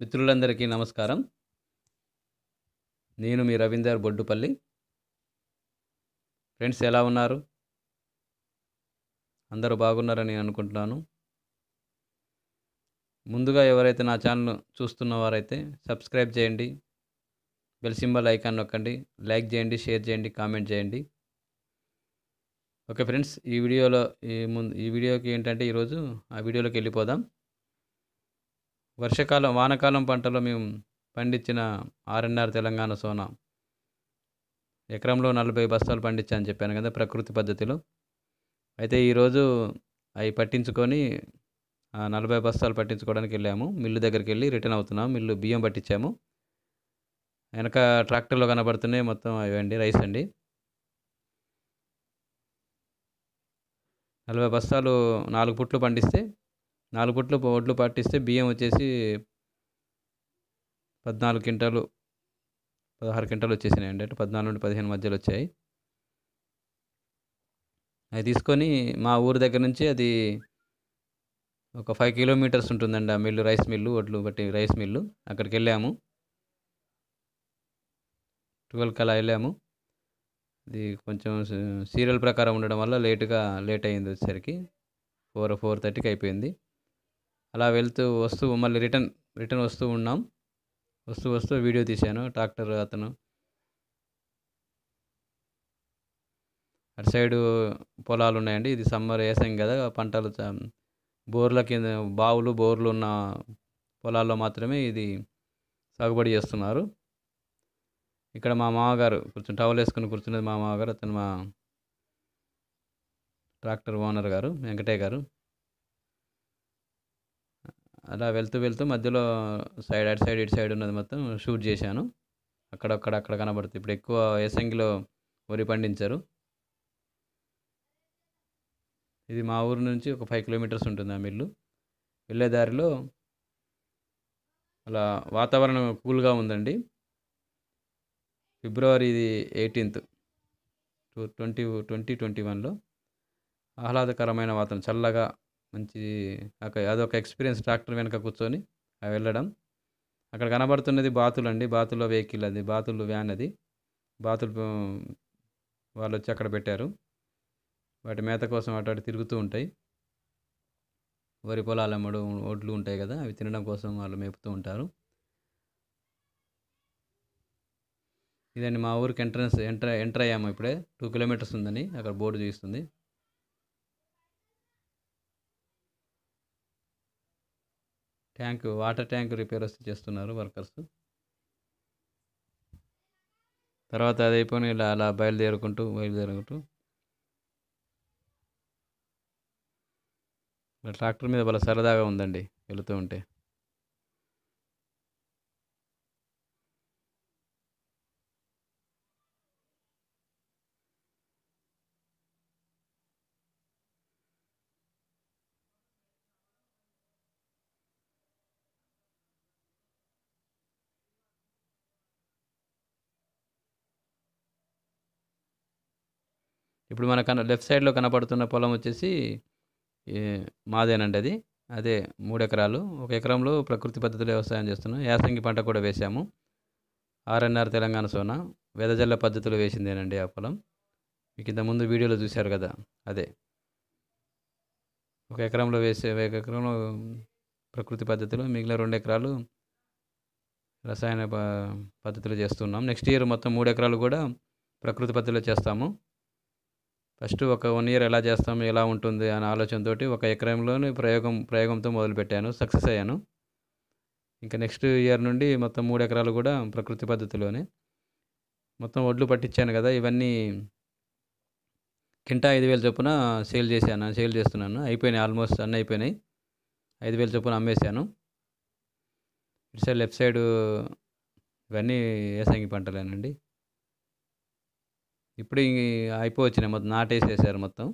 మిత్రులందరికీ నమస్కారం నేను మీ రవీందర్ బొడ్డుపల్లి ఫ్రెండ్స్ ఎలా ఉన్నారు అందరూ బాగున్నారని అనుకుంటున్నాను ముందుగా ఎవరైతే నా ఛానల్ చూస్తున్నవారైతే సబ్స్క్రైబ్ చేయండి బెల్ సింబల్ ఐకాన్ నొక్కండి లైక్ చేయండి షేర్ చేయండి కామెంట్ చేయండి ఓకే ఫ్రెండ్స్ ఈ వీడియోలో ఈ ముందు ఈ వీడియోకి ఏంటంటే ఈరోజు ఆ వీడియోలోకి వెళ్ళిపోదాం వర్షకాలం వానకాలం పంటలో మేము పండించిన ఆర్ఎన్ఆర్ తెలంగాణ సోనా ఎకరంలో నలభై బస్తాలు పండించా అని చెప్పాను కదా ప్రకృతి పద్ధతిలో అయితే ఈరోజు అవి పట్టించుకొని నలభై బస్తాలు పట్టించుకోవడానికి వెళ్ళాము మిల్లు దగ్గరికి వెళ్ళి రిటర్న్ అవుతున్నాం మిల్లు బియ్యం పట్టించాము వెనక ట్రాక్టర్లో కనబడుతున్నాయి మొత్తం అవండి రైస్ అండి నలభై బస్తాలు నాలుగు పుట్లు పండిస్తే నాలుగు ఒట్లు ఒడ్లు పాటిస్తే బియ్యం వచ్చేసి పద్నాలుగు క్వింటాలు పదహారు క్వింటాలు వచ్చేసినాయి అండి అంటే పద్నాలుగు నుండి పదిహేను మధ్యలో వచ్చాయి అది తీసుకొని మా ఊరు దగ్గర నుంచి అది ఒక ఫైవ్ కిలోమీటర్స్ ఉంటుందండి ఆ మిల్లు రైస్ మిల్లు ఒడ్లు బట్టి రైస్ మిల్లు అక్కడికి వెళ్ళాము ట్వెల్వ్ అలా వెళ్ళాము ఇది కొంచెం సీరియల్ ప్రకారం ఉండడం వల్ల లేటుగా లేట్ అయింది వచ్చేసరికి ఫోర్ ఫోర్ థర్టీకి అయిపోయింది అలా వెళ్తూ వస్తూ మళ్ళీ రిటర్న్ రిటర్న్ వస్తూ ఉన్నాం వస్తూ వస్తూ వీడియో తీశాను ట్రాక్టర్ అతను అటు సైడు పొలాలు ఉన్నాయండి ఇది సమ్మర్ వేసాం కదా పంటలు బోర్ల కింద బావులు బోర్లు ఉన్న పొలాల్లో మాత్రమే ఇది సాగుబడి చేస్తున్నారు ఇక్కడ మా మామగారు కూర్చుని టవల్ వేసుకుని కూర్చున్నది మా మామగారు అతను మా ట్రాక్టర్ ఓనర్ గారు వెంకటే గారు అలా వెళ్తూ వెళ్తూ మధ్యలో సైడ్ అటు సైడ్ ఇటు సైడ్ ఉన్నది మొత్తం షూట్ చేశాను అక్కడక్కడ అక్కడ కనబడుతుంది ఇప్పుడు ఎక్కువ ఏసంగిలో వరి పండించరు ఇది మా ఊరు నుంచి ఒక ఫైవ్ కిలోమీటర్స్ ఉంటుంది ఆ మిల్లు వెళ్ళే దారిలో అలా వాతావరణం కూల్గా ఉందండి ఫిబ్రవరి ఇది eighteenth two twenty twenty twenty వన్లో ఆహ్లాదకరమైన వాతావరణం చల్లగా మంచి అదొక ఎక్స్పీరియన్స్ ట్రాక్టర్ వెనక కూర్చొని వెళ్ళడం అక్కడ కనబడుతున్నది బాతులు అండి బాతుల వెహికల్ అది బాతులు వ్యాన్ అది బాతులు వాళ్ళు వచ్చి అక్కడ పెట్టారు వాటి మేత కోసం అటు తిరుగుతూ ఉంటాయి వరి పొలాలు అమ్మడు ఒడ్లు ఉంటాయి కదా అవి తినడం కోసం వాళ్ళు మేపుతూ ఉంటారు ఇదండి మా ఊరికి ఎంట్రన్స్ ఎంటర్ ఎంటర్ అయ్యాము ఇప్పుడే టూ కిలోమీటర్స్ ఉందని అక్కడ బోర్డు చూస్తుంది ట్యాంక్ వాటర్ ట్యాంక్ రిపేర్ వస్తే చేస్తున్నారు వర్కర్స్ తర్వాత అది అయిపోయి ఇలా అలా బయలుదేరుకుంటూ బయలుదేరుకుంటూ ట్రాక్టర్ మీద వాళ్ళ సరదాగా ఉందండి వెళుతూ ఉంటే ఇప్పుడు మన కన లెఫ్ట్ సైడ్లో కనపడుతున్న పొలం వచ్చేసి మాదేనండి అది అదే మూడు ఎకరాలు ఒక ఎకరంలో ప్రకృతి పద్ధతిలో వ్యవసాయం చేస్తున్నాం యాసంగి పంట కూడా వేశాము ఆర్ఎన్ఆర్ తెలంగాణ సోనా వెదజల్ల పద్ధతిలో వేసిందేనండి ఆ పొలం మీకు ఇంతకుముందు వీడియోలో చూశారు కదా అదే ఒక ఎకరంలో వేసే ఒక ఎకరంలో ప్రకృతి పద్ధతిలో మిగిలిన రెండు ఎకరాలు రసాయన పద్ధతిలో చేస్తున్నాం నెక్స్ట్ ఇయర్ మొత్తం మూడు ఎకరాలు కూడా ప్రకృతి పద్ధతిలో చేస్తాము ఫస్ట్ ఒక వన్ ఇయర్ ఎలా చేస్తాం ఎలా ఉంటుంది అనే ఆలోచనతో ఒక ఎకరంలోని ప్రయోగం ప్రయోగంతో మొదలుపెట్టాను సక్సెస్ అయ్యాను ఇంకా నెక్స్ట్ ఇయర్ నుండి మొత్తం మూడు ఎకరాలు కూడా ప్రకృతి పద్ధతిలోనే మొత్తం ఒడ్లు పట్టించాను కదా ఇవన్నీ కింటా ఐదు వేల చొప్పున సేల్ చేశాను సేల్ చేస్తున్నాను అయిపోయినాయి ఆల్మోస్ట్ అన్నీ అయిపోయినాయి ఐదు వేల చొప్పున అమ్మేశాను ఇటు సైడ్ లెఫ్ట్ సైడ్ ఇవన్నీ ఏసంగి పంటలేనండి ఇప్పుడు అయిపోవచ్చినాయి మొత్తం నాటేసేసారు మొత్తం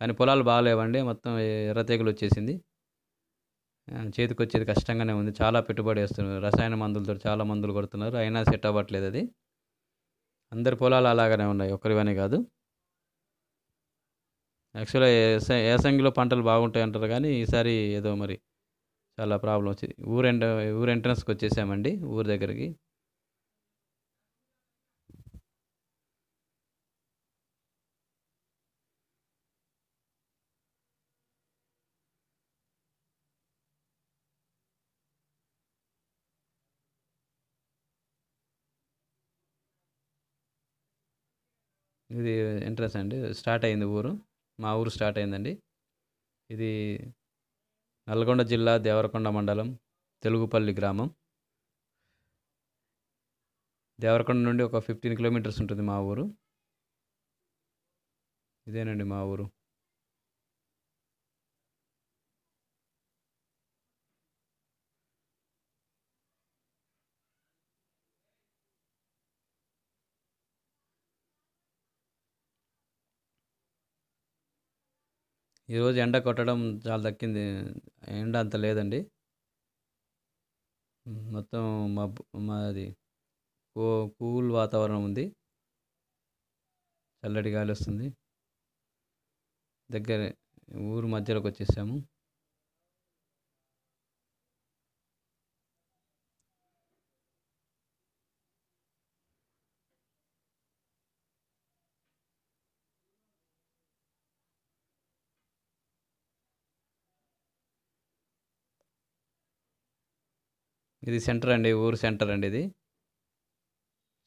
కానీ పొలాలు బాగాలేవండి మొత్తం ఎర్ర తెగులు వచ్చేసింది చేతికి వచ్చేది కష్టంగానే ఉంది చాలా పెట్టుబడి వేస్తున్నారు రసాయన మందులతో చాలా మందులు కొడుతున్నారు అయినా సెట్ అవ్వట్లేదు అది అందరి పొలాలు అలాగనే ఉన్నాయి ఒకరివనే కాదు యాక్చువల్గా ఏసంగిలో పంటలు బాగుంటాయి అంటారు కానీ ఈసారి ఏదో మరి చాలా ప్రాబ్లం వచ్చింది ఊరు ఊరు ఎంట్రన్స్కి వచ్చేసామండి ఊరి దగ్గరికి ఇది ఎంట్రన్స్ అండి స్టార్ట్ అయింది ఊరు మా ఊరు స్టార్ట్ అయిందండి ఇది నల్గొండ జిల్లా దేవరకొండ మండలం తెలుగుపల్లి గ్రామం దేవరకొండ నుండి ఒక ఫిఫ్టీన్ కిలోమీటర్స్ ఉంటుంది మా ఊరు ఇదేనండి మా ఊరు ఈరోజు ఎండ కొట్టడం చాలా దక్కింది ఎండ అంత లేదండి మొత్తం మబ్బు మాది కూల్ వాతావరణం ఉంది చల్లటి గాలి వస్తుంది దగ్గర ఊరు మధ్యలోకి వచ్చేసాము ఇది సెంటర్ అండి ఊరు సెంటర్ అండి ఇది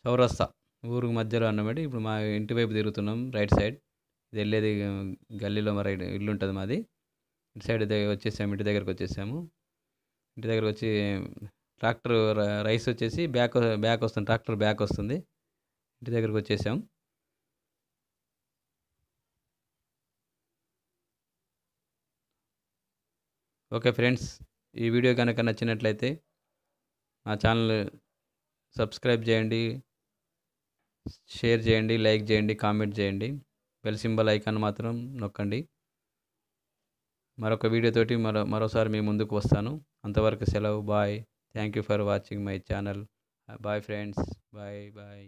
చౌరస్తా ఊరు మధ్యలో అన్నమాట ఇప్పుడు మా ఇంటి వైపు తిరుగుతున్నాం రైట్ సైడ్ ఇది వెళ్ళేది గల్లీలో మరి ఇల్లు ఉంటుంది మాది ఇటు సైడ్ వచ్చేసాము ఇంటి దగ్గరకు వచ్చేసాము ఇంటి దగ్గరకు వచ్చి ట్రాక్టర్ రైస్ వచ్చేసి బ్యాక్ బ్యాక్ వస్తుంది ట్రాక్టర్ బ్యాక్ వస్తుంది ఇంటి దగ్గరకు వచ్చేసాం ఓకే ఫ్రెండ్స్ ఈ వీడియో కనుక నచ్చినట్లయితే నా ఛానల్ సబ్స్క్రైబ్ చేయండి షేర్ చేయండి లైక్ చేయండి కామెంట్ చేయండి బెల్ సింబల్ ఐకాన్ మాత్రం నొక్కండి మరొక వీడియోతోటి మరో మరోసారి మీ ముందుకు వస్తాను అంతవరకు సెలవు bye thank you for watching my channel bye friends bye bye